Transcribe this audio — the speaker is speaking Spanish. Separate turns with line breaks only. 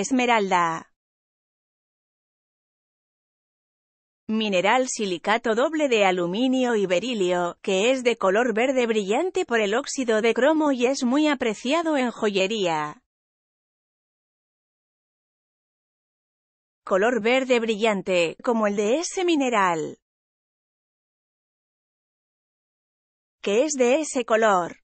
esmeralda.
Mineral silicato doble de aluminio y berilio, que es de color verde brillante por el óxido de cromo y es muy apreciado en joyería.
Color verde brillante, como
el de ese mineral. Que es de ese color.